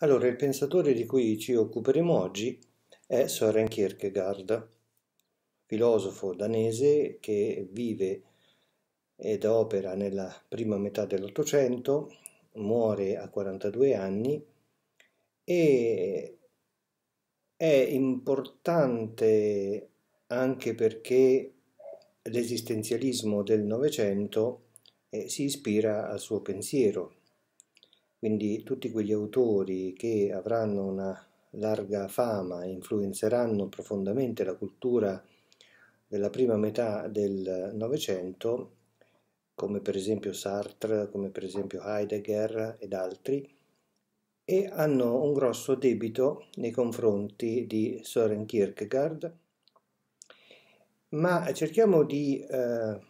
Allora, il pensatore di cui ci occuperemo oggi è Søren Kierkegaard, filosofo danese che vive ed opera nella prima metà dell'Ottocento, muore a 42 anni e è importante anche perché l'esistenzialismo del Novecento eh, si ispira al suo pensiero quindi tutti quegli autori che avranno una larga fama e influenzeranno profondamente la cultura della prima metà del Novecento, come per esempio Sartre, come per esempio Heidegger ed altri, e hanno un grosso debito nei confronti di Soren Kierkegaard, ma cerchiamo di eh,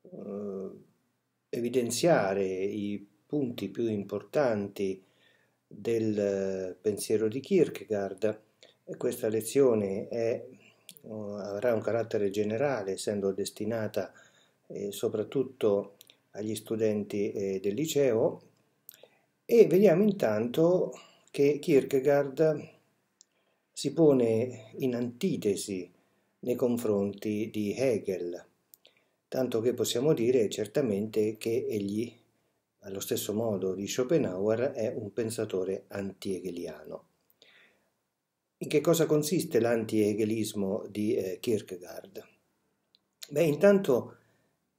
eh evidenziare i punti più importanti del eh, pensiero di Kierkegaard questa lezione è, oh, avrà un carattere generale essendo destinata eh, soprattutto agli studenti eh, del liceo e vediamo intanto che Kierkegaard si pone in antitesi nei confronti di Hegel, tanto che possiamo dire certamente che egli allo stesso modo di Schopenhauer è un pensatore anti-hegeliano. In che cosa consiste l'anti-hegelismo di eh, Kierkegaard? Beh, intanto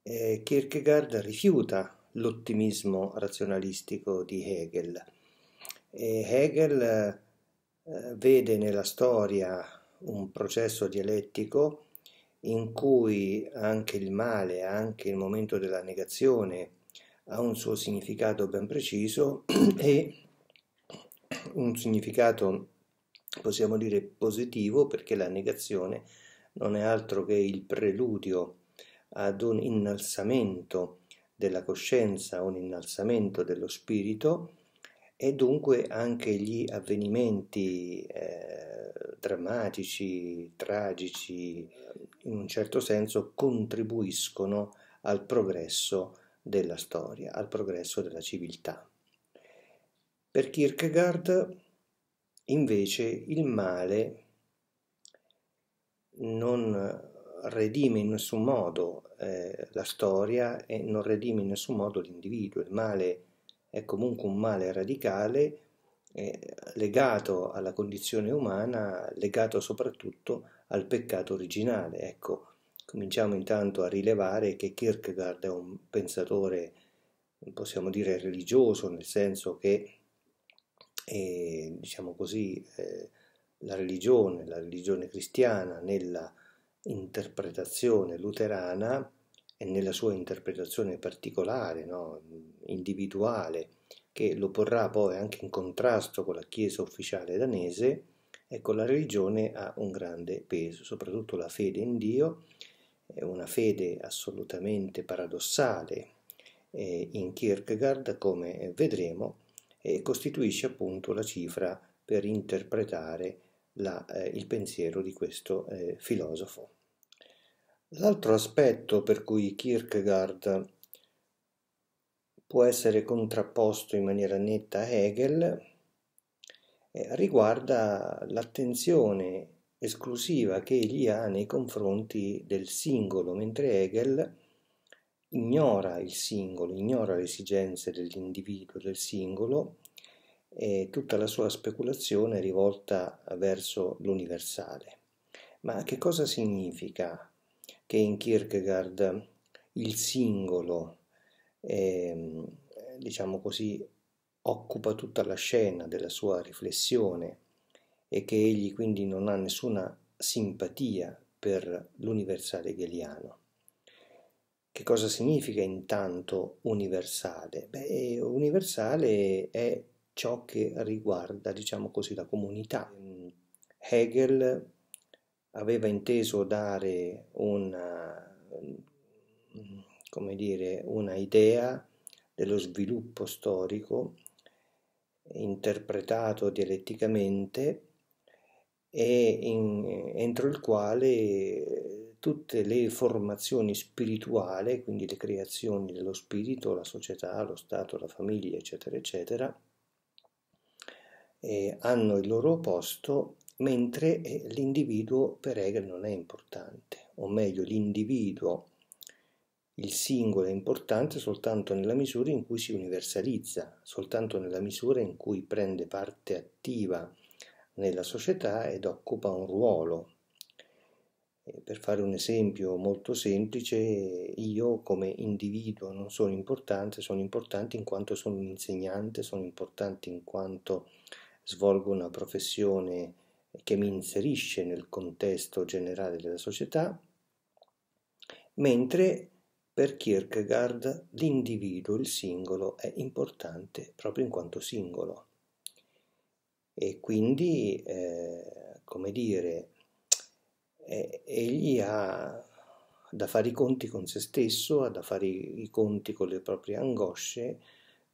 eh, Kierkegaard rifiuta l'ottimismo razionalistico di Hegel. E Hegel eh, vede nella storia un processo dialettico in cui anche il male, anche il momento della negazione ha un suo significato ben preciso e un significato possiamo dire positivo perché la negazione non è altro che il preludio ad un innalzamento della coscienza, un innalzamento dello spirito e dunque anche gli avvenimenti eh, drammatici, tragici, in un certo senso contribuiscono al progresso della storia, al progresso della civiltà. Per Kierkegaard invece il male non redime in nessun modo eh, la storia e non redime in nessun modo l'individuo. Il male è comunque un male radicale eh, legato alla condizione umana, legato soprattutto al peccato originale. Ecco, Cominciamo intanto a rilevare che Kierkegaard è un pensatore, possiamo dire, religioso, nel senso che, eh, diciamo così, eh, la religione, la religione cristiana nella interpretazione luterana e nella sua interpretazione particolare, no? individuale, che lo porrà poi anche in contrasto con la Chiesa ufficiale danese, ecco la religione ha un grande peso, soprattutto la fede in Dio una fede assolutamente paradossale eh, in Kierkegaard, come vedremo, e costituisce appunto la cifra per interpretare la, eh, il pensiero di questo eh, filosofo. L'altro aspetto per cui Kierkegaard può essere contrapposto in maniera netta a Hegel riguarda l'attenzione esclusiva che egli ha nei confronti del singolo, mentre Hegel ignora il singolo, ignora le esigenze dell'individuo, del singolo, e tutta la sua speculazione è rivolta verso l'universale. Ma che cosa significa che in Kierkegaard il singolo, eh, diciamo così, occupa tutta la scena della sua riflessione? e che egli quindi non ha nessuna simpatia per l'universale hegeliano. Che cosa significa intanto universale? Beh, universale è ciò che riguarda, diciamo così, la comunità. Hegel aveva inteso dare una, come dire, una idea dello sviluppo storico interpretato dialetticamente e in, entro il quale tutte le formazioni spirituali, quindi le creazioni dello spirito, la società, lo Stato, la famiglia, eccetera, eccetera, eh, hanno il loro posto, mentre eh, l'individuo per Hegel non è importante, o meglio l'individuo, il singolo è importante soltanto nella misura in cui si universalizza, soltanto nella misura in cui prende parte attiva nella società ed occupa un ruolo. Eh, per fare un esempio molto semplice, io come individuo non sono importante, sono importante in quanto sono un insegnante, sono importante in quanto svolgo una professione che mi inserisce nel contesto generale della società, mentre per Kierkegaard l'individuo, il singolo, è importante proprio in quanto singolo e quindi, eh, come dire, eh, egli ha da fare i conti con se stesso, ha da fare i conti con le proprie angosce,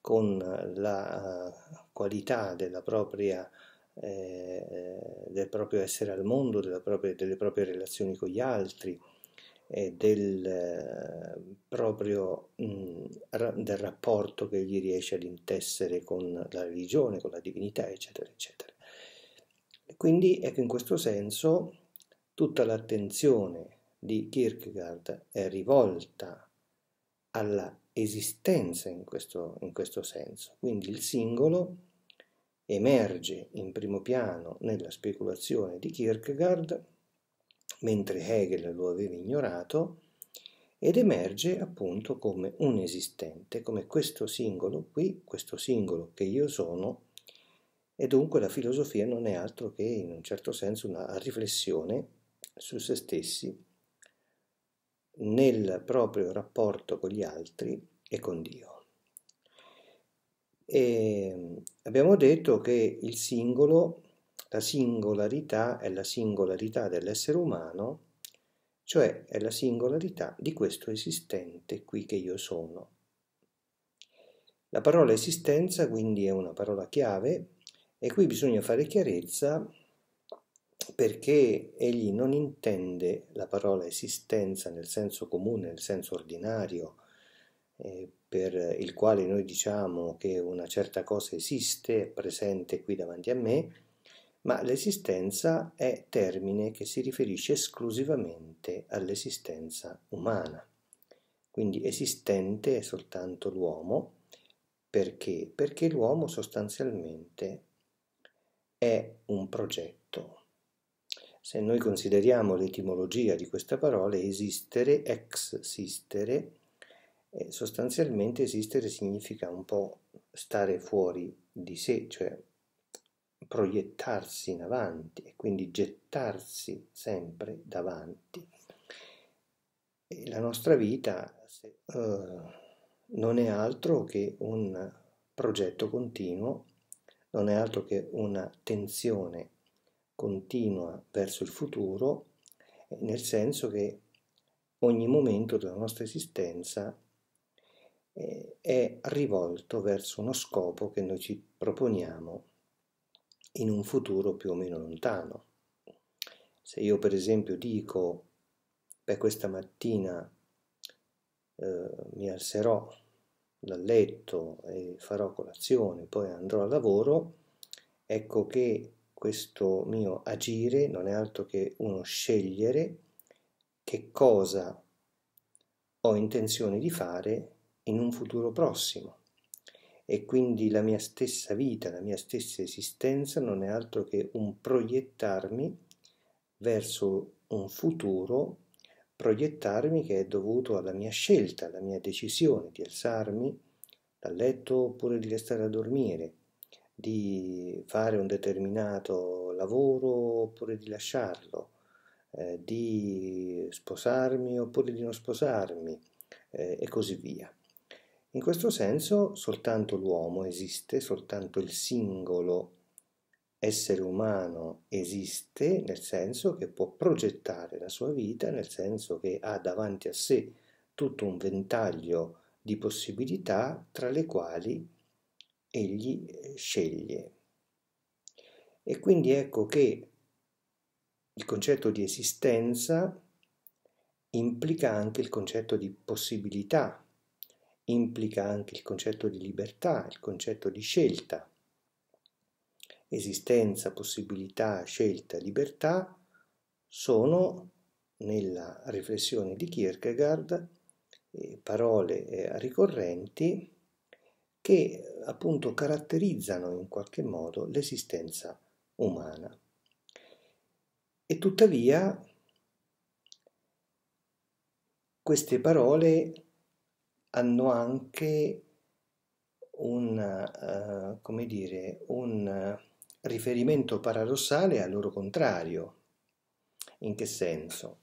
con la eh, qualità della propria, eh, del proprio essere al mondo, propria, delle proprie relazioni con gli altri e del eh, proprio del rapporto che gli riesce ad intessere con la religione, con la divinità, eccetera, eccetera. Quindi ecco in questo senso tutta l'attenzione di Kierkegaard è rivolta alla esistenza in questo, in questo senso. Quindi il singolo emerge in primo piano nella speculazione di Kierkegaard mentre Hegel lo aveva ignorato, ed emerge appunto come un esistente, come questo singolo qui, questo singolo che io sono, e dunque la filosofia non è altro che in un certo senso una riflessione su se stessi nel proprio rapporto con gli altri e con Dio. E abbiamo detto che il singolo la singolarità è la singolarità dell'essere umano, cioè è la singolarità di questo esistente qui che io sono. La parola esistenza quindi è una parola chiave e qui bisogna fare chiarezza perché egli non intende la parola esistenza nel senso comune, nel senso ordinario, eh, per il quale noi diciamo che una certa cosa esiste, è presente qui davanti a me, ma l'esistenza è termine che si riferisce esclusivamente all'esistenza umana. Quindi esistente è soltanto l'uomo, perché? Perché l'uomo sostanzialmente è un progetto. Se noi consideriamo l'etimologia di questa parola, esistere, ex existere, eh, sostanzialmente esistere significa un po' stare fuori di sé, cioè proiettarsi in avanti e quindi gettarsi sempre davanti. E la nostra vita eh, non è altro che un progetto continuo, non è altro che una tensione continua verso il futuro, nel senso che ogni momento della nostra esistenza eh, è rivolto verso uno scopo che noi ci proponiamo in un futuro più o meno lontano. Se io per esempio dico, beh questa mattina eh, mi alzerò dal letto e farò colazione, poi andrò al lavoro, ecco che questo mio agire non è altro che uno scegliere che cosa ho intenzione di fare in un futuro prossimo e quindi la mia stessa vita, la mia stessa esistenza non è altro che un proiettarmi verso un futuro, proiettarmi che è dovuto alla mia scelta, alla mia decisione di alzarmi dal letto oppure di restare a dormire, di fare un determinato lavoro oppure di lasciarlo, eh, di sposarmi oppure di non sposarmi eh, e così via. In questo senso soltanto l'uomo esiste, soltanto il singolo essere umano esiste, nel senso che può progettare la sua vita, nel senso che ha davanti a sé tutto un ventaglio di possibilità tra le quali egli eh, sceglie. E quindi ecco che il concetto di esistenza implica anche il concetto di possibilità implica anche il concetto di libertà, il concetto di scelta. Esistenza, possibilità, scelta, libertà sono, nella riflessione di Kierkegaard, eh, parole ricorrenti che appunto caratterizzano in qualche modo l'esistenza umana. E tuttavia queste parole hanno anche un, uh, come dire, un eh, riferimento paradossale al loro contrario. In che senso?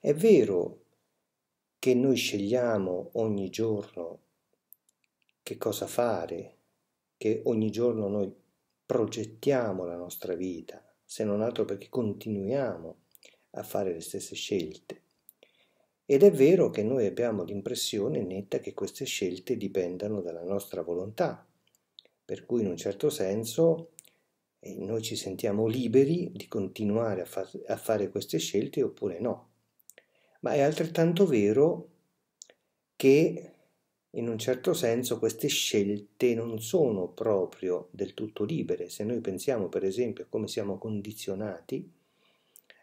È vero che noi scegliamo ogni giorno che cosa fare, che ogni giorno noi progettiamo la nostra vita, se non altro perché continuiamo a fare le stesse scelte. Ed è vero che noi abbiamo l'impressione netta che queste scelte dipendano dalla nostra volontà, per cui in un certo senso eh, noi ci sentiamo liberi di continuare a, far, a fare queste scelte oppure no. Ma è altrettanto vero che in un certo senso queste scelte non sono proprio del tutto libere. Se noi pensiamo per esempio a come siamo condizionati,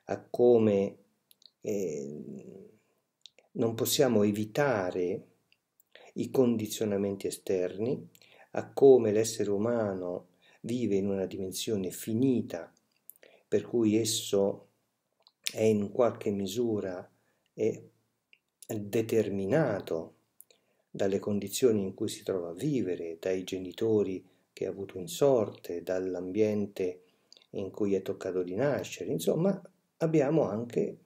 a come... Eh, non possiamo evitare i condizionamenti esterni a come l'essere umano vive in una dimensione finita, per cui esso è in qualche misura determinato dalle condizioni in cui si trova a vivere, dai genitori che ha avuto in sorte, dall'ambiente in cui è toccato di nascere, insomma abbiamo anche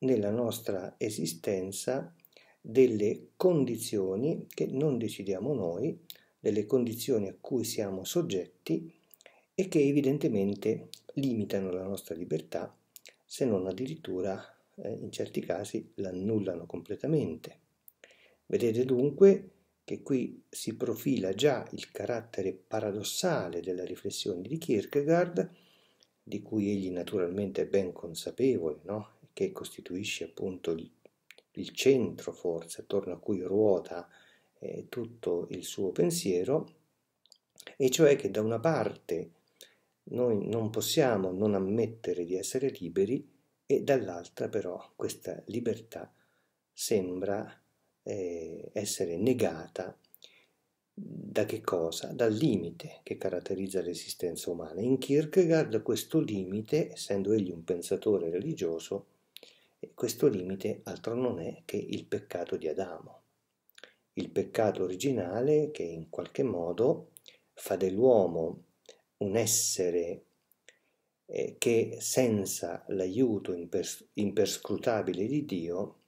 nella nostra esistenza delle condizioni che non decidiamo noi, delle condizioni a cui siamo soggetti e che evidentemente limitano la nostra libertà, se non addirittura eh, in certi casi l'annullano completamente. Vedete dunque che qui si profila già il carattere paradossale della riflessione di Kierkegaard, di cui egli naturalmente è ben consapevole, no? che costituisce appunto il, il centro forse attorno a cui ruota eh, tutto il suo pensiero, e cioè che da una parte noi non possiamo non ammettere di essere liberi e dall'altra però questa libertà sembra eh, essere negata da che cosa? Dal limite che caratterizza l'esistenza umana. In Kierkegaard questo limite, essendo egli un pensatore religioso, questo limite altro non è che il peccato di Adamo, il peccato originale che in qualche modo fa dell'uomo un essere eh, che senza l'aiuto impers- imperscrutabile di Dio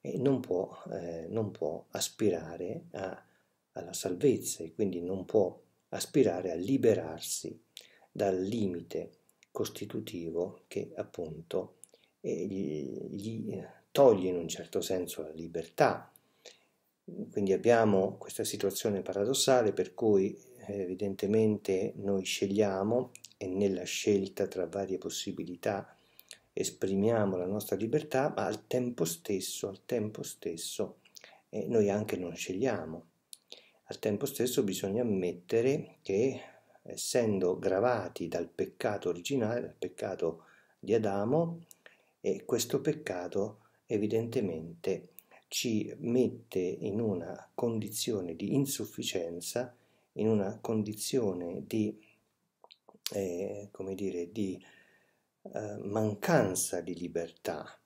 eh, non, può, eh, non, può, aspirare a, alla salvezza e quindi non può aspirare a liberarsi dal limite costitutivo che appunto gli eh, toglie in un certo senso la libertà. Quindi abbiamo questa situazione paradossale per cui eh, evidentemente noi scegliamo e nella scelta tra varie possibilità esprimiamo la nostra libertà, ma al tempo stesso, al tempo stesso eh, noi anche non scegliamo. Al tempo stesso bisogna ammettere che essendo gravati dal peccato originale, dal peccato di Adamo, e questo peccato evidentemente ci mette in una condizione di insufficienza, in una condizione di, eh, come dire, di eh, mancanza di libertà,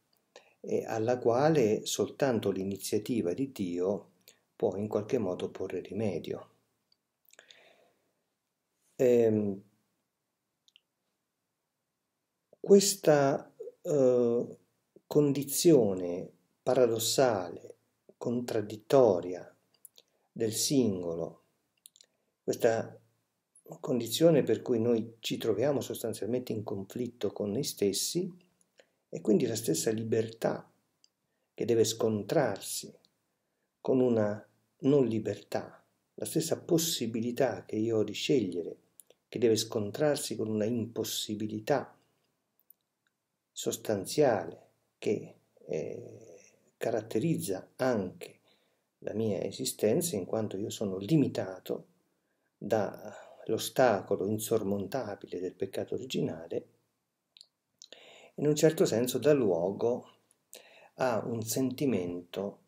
eh, alla quale soltanto l'iniziativa di Dio può in qualche modo porre rimedio. Ehm, questa eh, condizione paradossale, contraddittoria del singolo, questa condizione per cui noi ci troviamo sostanzialmente in conflitto con noi stessi e quindi la stessa libertà che deve scontrarsi con una non libertà, la stessa possibilità che io ho di scegliere, che deve scontrarsi con una impossibilità sostanziale che eh, caratterizza anche la mia esistenza in quanto io sono limitato dall'ostacolo insormontabile del peccato originale, in un certo senso dà luogo a un sentimento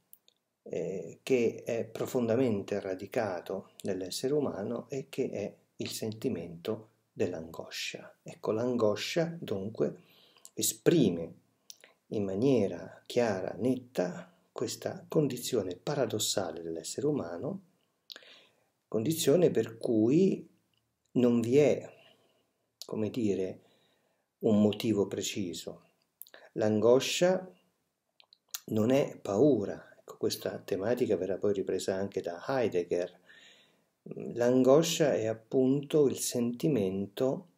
eh, che è profondamente radicato nell'essere umano e che è il sentimento dell'angoscia. Ecco, l'angoscia dunque esprime in maniera chiara, netta, questa condizione paradossale dell'essere umano, condizione per cui non vi è, come dire, un motivo preciso. L'angoscia non è paura, ecco, questa tematica verrà poi ripresa anche da Heidegger. L'angoscia è appunto il sentimento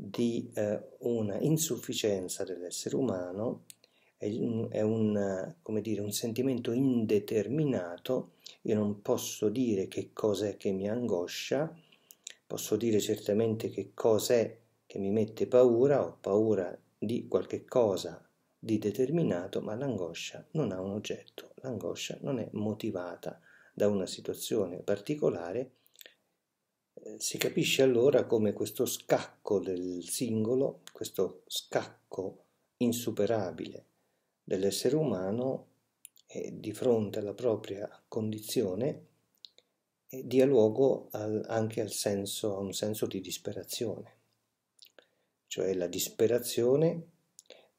di eh, una insufficienza dell'essere umano, è è un, dire, un sentimento indeterminato, io non posso dire che cos'è che mi angoscia, posso dire certamente che cos'è che mi mette paura, ho paura di qualche cosa di determinato, ma l'angoscia non ha un oggetto, l'angoscia non è motivata da una situazione particolare eh, si capisce allora come questo scacco del singolo, questo scacco insuperabile dell'essere umano eh, di fronte alla propria condizione eh, dia luogo al, anche al senso, a un senso di disperazione, cioè la disperazione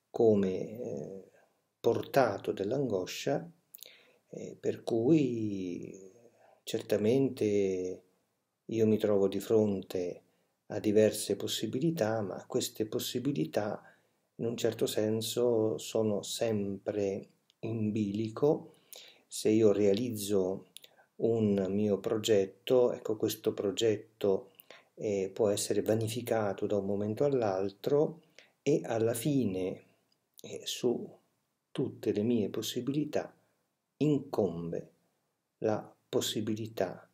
come eh, portato dell'angoscia eh, per cui certamente io mi trovo di fronte a diverse possibilità, ma queste possibilità in un certo senso sono sempre in bilico. Se io realizzo un mio progetto, ecco questo progetto eh, può essere vanificato da un momento all'altro e alla fine eh, su tutte le mie possibilità incombe la possibilità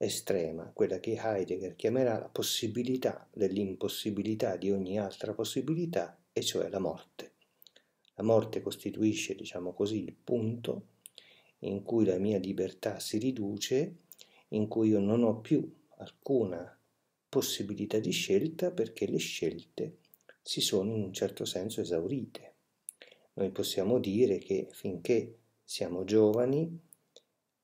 estrema, quella che Heidegger chiamerà la possibilità dell'impossibilità di ogni altra possibilità, e cioè la morte. La morte costituisce, diciamo così, il punto in cui la mia libertà si riduce, in cui io non ho più alcuna possibilità di scelta perché le scelte si sono in un certo senso esaurite. Noi possiamo dire che finché siamo giovani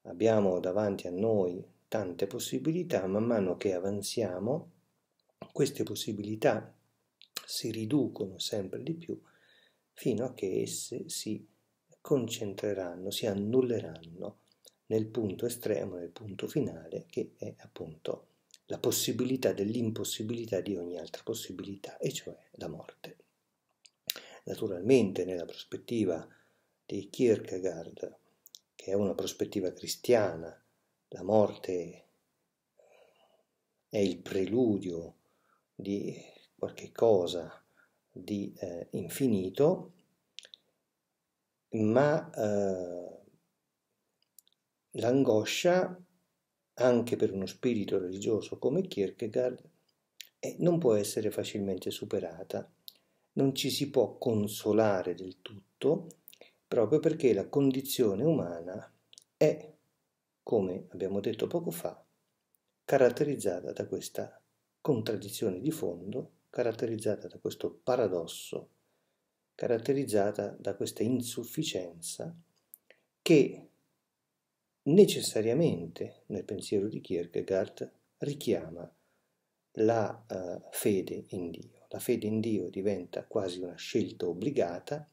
abbiamo davanti a noi tante possibilità, man mano che avanziamo queste possibilità si riducono sempre di più fino a che esse si concentreranno, si annulleranno nel punto estremo, nel punto finale che è appunto la possibilità dell'impossibilità di ogni altra possibilità, e cioè la morte. Naturalmente nella prospettiva di Kierkegaard, che è una prospettiva cristiana, la morte è il preludio di qualche cosa di eh, infinito, ma eh, l'angoscia, anche per uno spirito religioso come Kierkegaard, eh, non può essere facilmente superata. Non ci si può consolare del tutto proprio perché la condizione umana è come abbiamo detto poco fa, caratterizzata da questa contraddizione di fondo, caratterizzata da questo paradosso, caratterizzata da questa insufficienza che necessariamente nel pensiero di Kierkegaard richiama la uh, fede in Dio. La fede in Dio diventa quasi una scelta obbligata,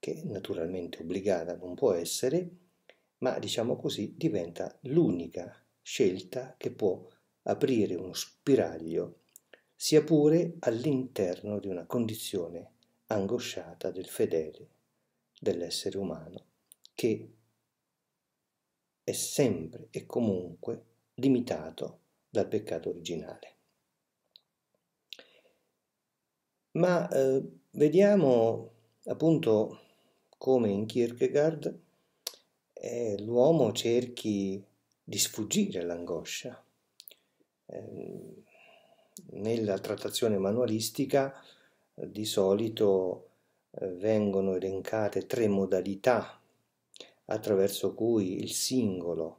che naturalmente obbligata non può essere, ma diciamo così diventa l'unica scelta che può aprire uno spiraglio, sia pure all'interno di una condizione angosciata del fedele, dell'essere umano, che è sempre e comunque limitato dal peccato originale. Ma eh, vediamo appunto come in Kierkegaard eh, l'uomo cerchi di sfuggire all'angoscia. Eh, nella trattazione manualistica di solito eh, vengono elencate tre modalità attraverso cui il singolo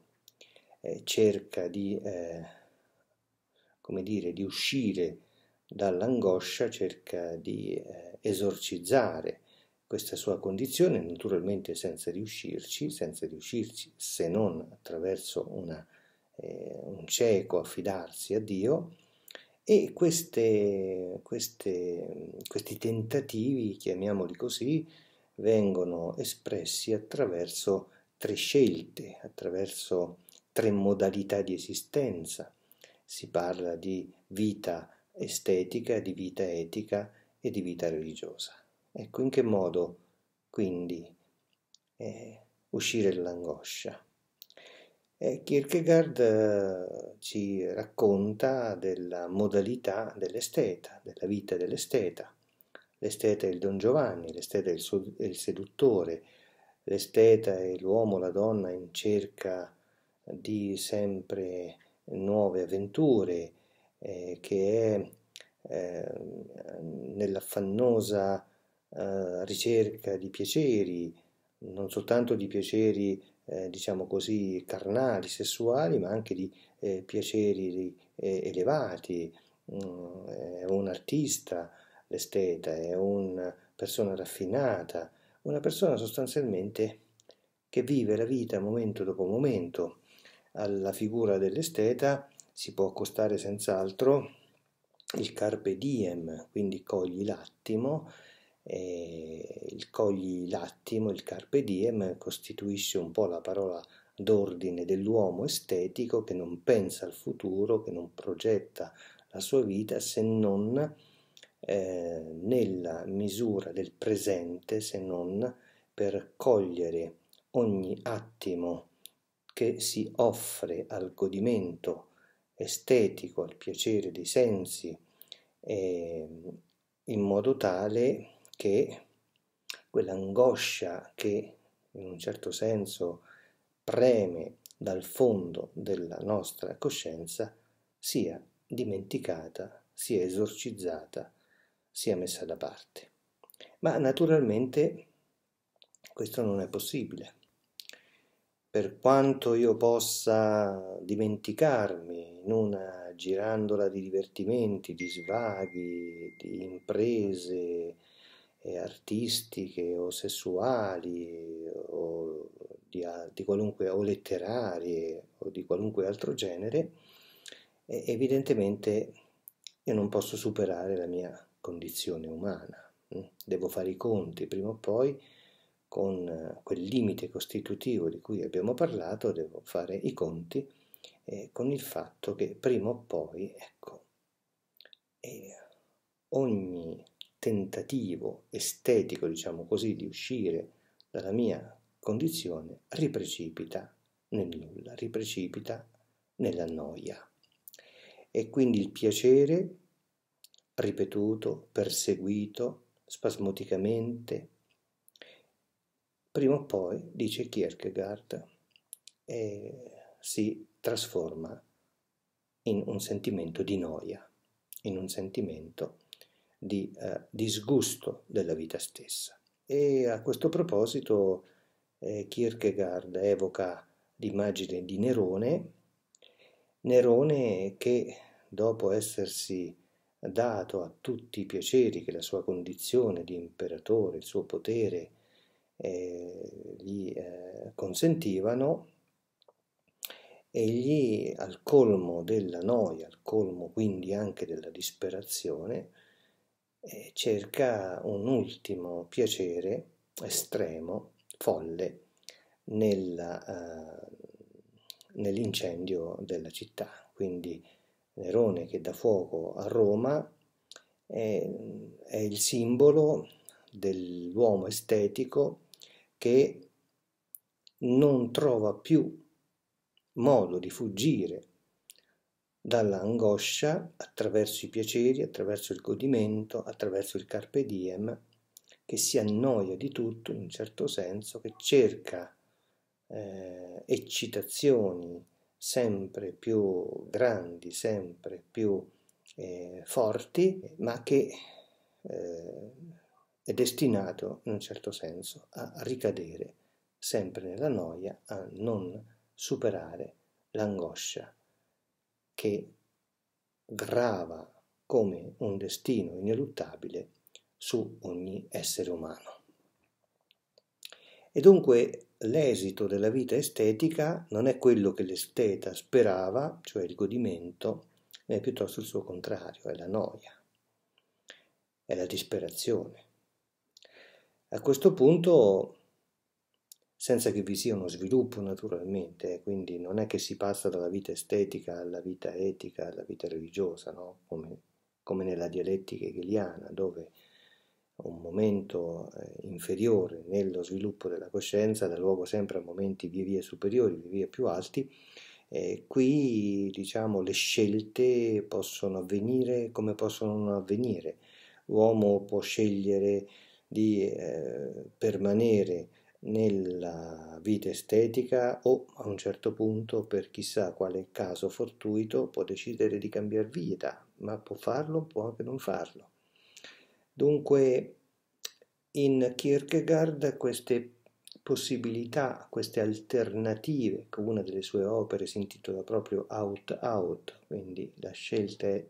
eh, cerca di, eh, come dire, di uscire dall'angoscia, cerca di eh, esorcizzare questa sua condizione, naturalmente senza riuscirci, senza riuscirci se non attraverso una, eh, un cieco affidarsi a Dio, e queste, queste, questi tentativi, chiamiamoli così, vengono espressi attraverso tre scelte, attraverso tre modalità di esistenza. Si parla di vita estetica, di vita etica e di vita religiosa. Ecco, in che modo quindi eh, uscire dall'angoscia? Eh, Kierkegaard eh, ci racconta della modalità dell'esteta, della vita dell'esteta. L'esteta è il Don Giovanni, l'esteta è il, suo, è il seduttore, l'esteta è l'uomo, la donna in cerca di sempre nuove avventure, eh, che è eh, nell'affannosa eh, ricerca di piaceri, non soltanto di piaceri eh, diciamo così carnali, sessuali, ma anche di eh, piaceri eh, elevati. Mm, è un artista, l'esteta, è una persona raffinata, una persona sostanzialmente che vive la vita momento dopo momento. Alla figura dell'esteta si può accostare senz'altro il carpe diem, quindi cogli l'attimo, e il cogli l'attimo, il carpe diem, costituisce un po' la parola d'ordine dell'uomo estetico che non pensa al futuro, che non progetta la sua vita se non eh, nella misura del presente, se non per cogliere ogni attimo che si offre al godimento estetico, al piacere dei sensi, eh, in modo tale che quell'angoscia che in un certo senso preme dal fondo della nostra coscienza sia dimenticata, sia esorcizzata, sia messa da parte. Ma naturalmente questo non è possibile. Per quanto io possa dimenticarmi in una girandola di divertimenti, di svaghi, di imprese, artistiche o sessuali o, di, di o letterarie o di qualunque altro genere, evidentemente io non posso superare la mia condizione umana. Mm. Devo fare i conti prima o poi con eh, quel limite costitutivo di cui abbiamo parlato, devo fare i conti eh, con il fatto che prima o poi, ecco, eh, ogni tentativo estetico, diciamo così, di uscire dalla mia condizione riprecipita nel nulla, riprecipita nella noia. E quindi il piacere ripetuto, perseguito spasmodicamente, prima o poi, dice Kierkegaard, eh, si trasforma in un sentimento di noia, in un sentimento di di eh, disgusto della vita stessa. E a questo proposito eh, Kierkegaard evoca l'immagine di Nerone, Nerone che dopo essersi dato a tutti i piaceri che la sua condizione di imperatore, il suo potere eh, gli eh, consentivano, egli al colmo della noia, al colmo quindi anche della disperazione, cerca un ultimo piacere estremo, folle, nella, eh, nell'incendio della città. Quindi Nerone che dà fuoco a Roma è, è il simbolo dell'uomo estetico che non trova più modo di fuggire dall'angoscia attraverso i piaceri, attraverso il godimento, attraverso il carpe diem, che si annoia di tutto in un certo senso, che cerca eh, eccitazioni sempre più grandi, sempre più eh, forti, ma che eh, è destinato in un certo senso a ricadere sempre nella noia, a non superare l'angoscia che grava come un destino ineluttabile su ogni essere umano. E dunque l'esito della vita estetica non è quello che l'esteta sperava, cioè il godimento, ma è piuttosto il suo contrario, è la noia, è la disperazione. A questo punto senza che vi sia uno sviluppo naturalmente, eh, quindi non è che si passa dalla vita estetica alla vita etica, alla vita religiosa, no? come, come, nella dialettica hegeliana, dove un momento eh, inferiore nello sviluppo della coscienza dà luogo sempre a momenti via via superiori, via via più alti, e qui diciamo le scelte possono avvenire come possono non avvenire. L'uomo può scegliere di eh, permanere nella vita estetica o a un certo punto per chissà quale caso fortuito può decidere di cambiare vita, ma può farlo, può anche non farlo. Dunque in Kierkegaard queste possibilità, queste alternative, che una delle sue opere si intitola proprio Out Out, quindi la scelta è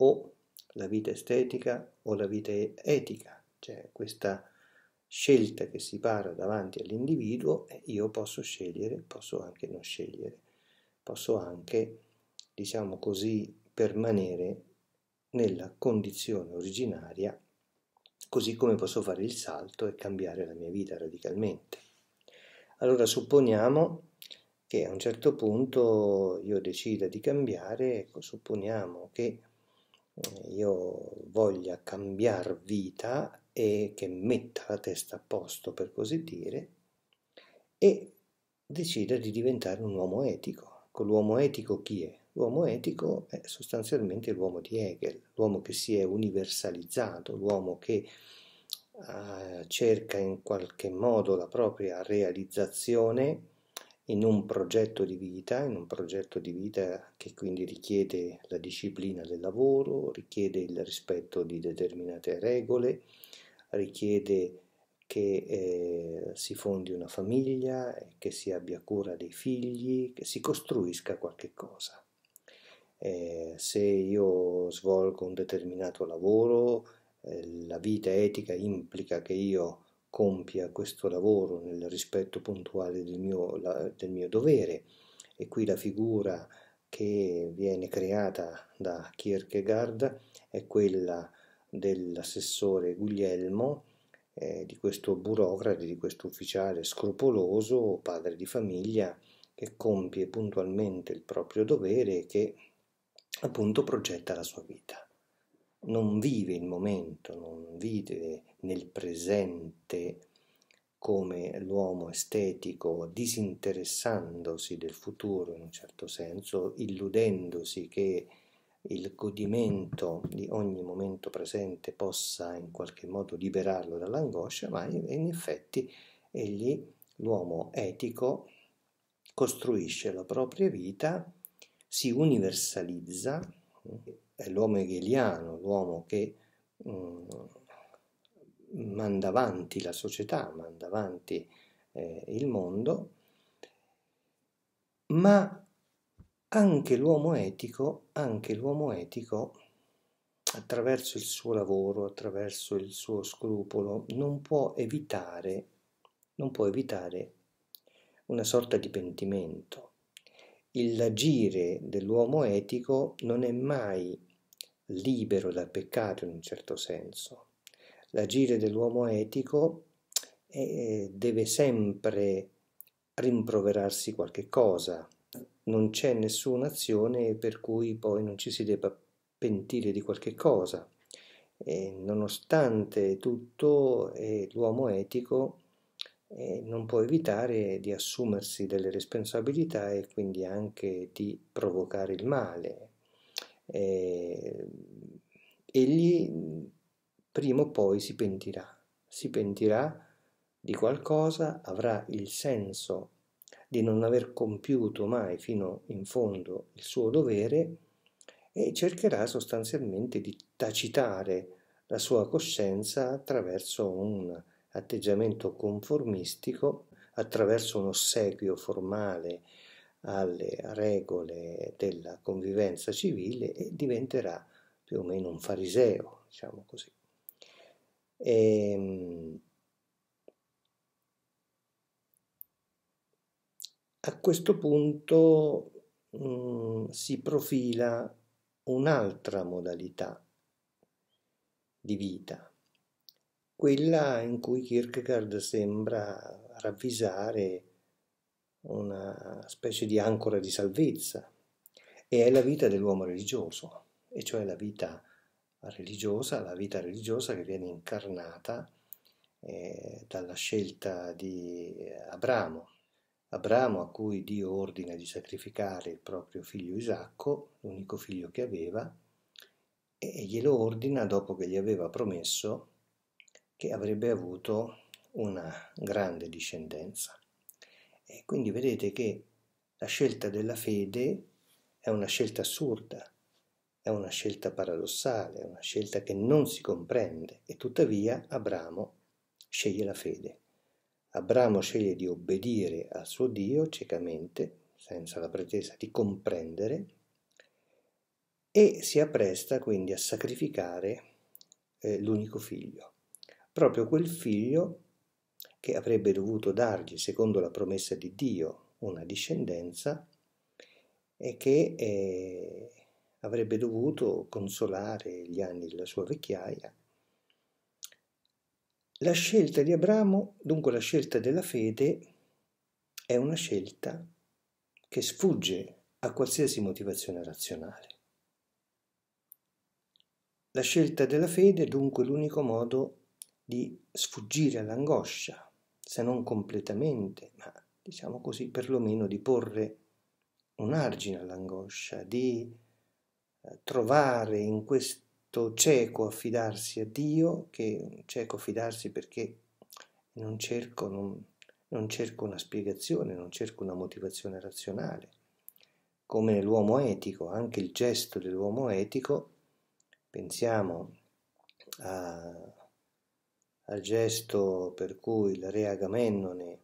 o la vita estetica o la vita etica, cioè questa scelta che si para davanti all'individuo, io posso scegliere, posso anche non scegliere, posso anche, diciamo così, permanere nella condizione originaria, così come posso fare il salto e cambiare la mia vita radicalmente. Allora supponiamo che a un certo punto io decida di cambiare, ecco, supponiamo che eh, io voglia cambiare vita e che metta la testa a posto, per così dire, e decida di diventare un uomo etico. L'uomo etico chi è? L'uomo etico è sostanzialmente l'uomo di Hegel, l'uomo che si è universalizzato, l'uomo che eh, cerca in qualche modo la propria realizzazione in un progetto di vita, in un progetto di vita che quindi richiede la disciplina del lavoro, richiede il rispetto di determinate regole, richiede che eh, si fondi una famiglia, che si abbia cura dei figli, che si costruisca qualche cosa. Eh, se io svolgo un determinato lavoro, eh, la vita etica implica che io compia questo lavoro nel rispetto puntuale del mio, la, del mio dovere e qui la figura che viene creata da Kierkegaard è quella dell'assessore Guglielmo, eh, di questo burocrate, di questo ufficiale scrupoloso, padre di famiglia, che compie puntualmente il proprio dovere e che appunto progetta la sua vita. Non vive il momento, non vive nel presente come l'uomo estetico, disinteressandosi del futuro in un certo senso, illudendosi che il godimento di ogni momento presente possa in qualche modo liberarlo dall'angoscia, ma in effetti egli, l'uomo etico, costruisce la propria vita, si universalizza, è l'uomo hegeliano, l'uomo che mh, mm, manda avanti la società, manda avanti eh, il mondo, ma anche l'uomo etico, anche l'uomo etico, attraverso il suo lavoro, attraverso il suo scrupolo, non può evitare, non può evitare una sorta di pentimento. L'agire dell'uomo etico non è mai libero dal peccato in un certo senso. L'agire dell'uomo etico eh, deve sempre rimproverarsi qualche cosa, non c'è nessuna azione per cui poi non ci si debba pentire di qualche cosa. E nonostante tutto, eh, l'uomo etico eh, non può evitare di assumersi delle responsabilità e quindi anche di provocare il male. Eh, egli prima o poi si pentirà, si pentirà di qualcosa, avrà il senso di non aver compiuto mai fino in fondo il suo dovere e cercherà sostanzialmente di tacitare la sua coscienza attraverso un atteggiamento conformistico, attraverso un ossequio formale alle regole della convivenza civile e diventerà più o meno un fariseo, diciamo così. E, ehm, A questo punto mh, mm, si profila un'altra modalità di vita, quella in cui Kierkegaard sembra ravvisare una specie di ancora di salvezza, e è la vita dell'uomo religioso, e cioè la vita religiosa, la vita religiosa che viene incarnata eh, dalla scelta di Abramo, Abramo, a cui Dio ordina di sacrificare il proprio figlio Isacco, l'unico figlio che aveva, e glielo ordina dopo che gli aveva promesso che avrebbe avuto una grande discendenza. E quindi vedete che la scelta della fede è una scelta assurda, è una scelta paradossale, è una scelta che non si comprende e tuttavia Abramo sceglie la fede. Abramo sceglie di obbedire al suo Dio ciecamente, senza la pretesa di comprendere, e si appresta quindi a sacrificare eh, l'unico figlio, proprio quel figlio che avrebbe dovuto dargli, secondo la promessa di Dio, una discendenza e che eh, avrebbe dovuto consolare gli anni della sua vecchiaia la scelta di Abramo, dunque la scelta della fede, è una scelta che sfugge a qualsiasi motivazione razionale. La scelta della fede è dunque l'unico modo di sfuggire all'angoscia, se non completamente, ma diciamo così perlomeno di porre un argine all'angoscia, di eh, trovare in questo fatto cieco affidarsi a Dio che cieco fidarsi perché non cerco, non, non cerco una spiegazione, non cerco una motivazione razionale. Come nell'uomo etico, anche il gesto dell'uomo etico, pensiamo a, al gesto per cui il re Agamennone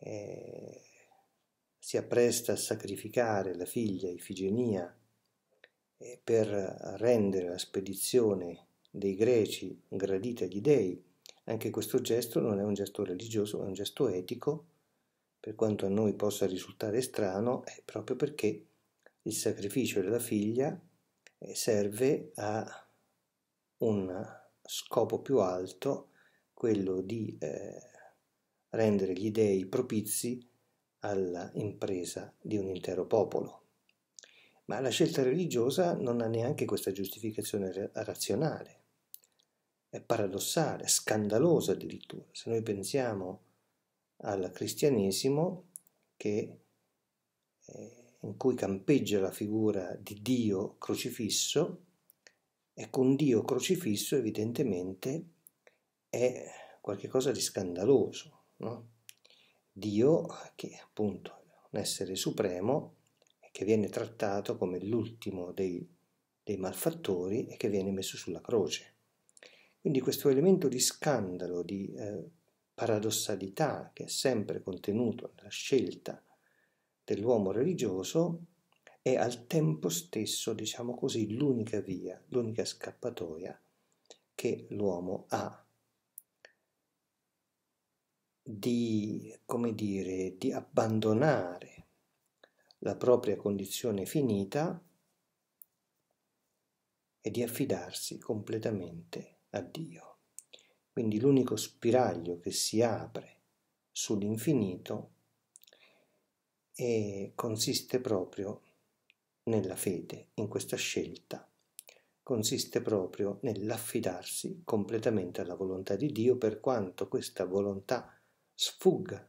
eh, si appresta a sacrificare la figlia Ifigenia per rendere la spedizione dei greci gradita agli dei. Anche questo gesto non è un gesto religioso, ma è un gesto etico, per quanto a noi possa risultare strano, è proprio perché il sacrificio della figlia eh, serve a un scopo più alto, quello di eh, rendere gli dei propizi alla impresa di un intero popolo ma la scelta religiosa non ha neanche questa giustificazione razionale. È paradossale, scandalosa addirittura. Se noi pensiamo al cristianesimo che, eh, in cui campeggia la figura di Dio crocifisso, e con Dio crocifisso evidentemente è qualcosa di scandaloso. No? Dio, che appunto è un essere supremo, che viene trattato come l'ultimo dei, dei malfattori e che viene messo sulla croce. Quindi questo elemento di scandalo, di eh, paradossalità che è sempre contenuto nella scelta dell'uomo religioso è al tempo stesso, diciamo così, l'unica via, l'unica scappatoia che l'uomo ha di, come dire, di abbandonare la propria condizione finita e di affidarsi completamente a Dio. Quindi l'unico spiraglio che si apre sull'infinito consiste proprio nella fede, in questa scelta, consiste proprio nell'affidarsi completamente alla volontà di Dio per quanto questa volontà sfugga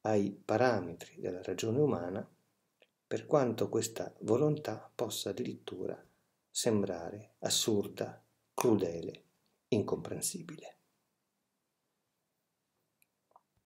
ai parametri della ragione umana per quanto questa volontà possa addirittura sembrare assurda, crudele, incomprensibile.